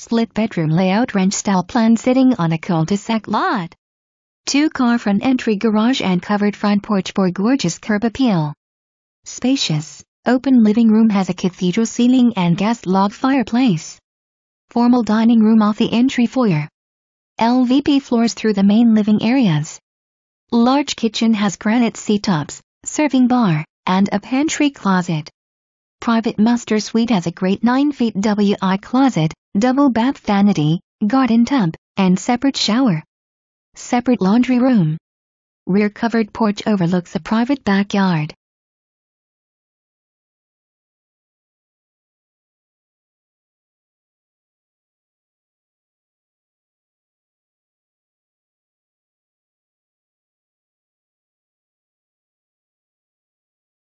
split bedroom layout ranch style plan sitting on a cul-de-sac lot. Two car front entry garage and covered front porch for gorgeous curb appeal. Spacious, open living room has a cathedral ceiling and gas log fireplace. Formal dining room off the entry foyer. LVP floors through the main living areas. Large kitchen has granite seat tops, serving bar, and a pantry closet. Private master suite has a great 9 feet WI closet, double bath vanity, garden tub, and separate shower. Separate laundry room. Rear covered porch overlooks a private backyard.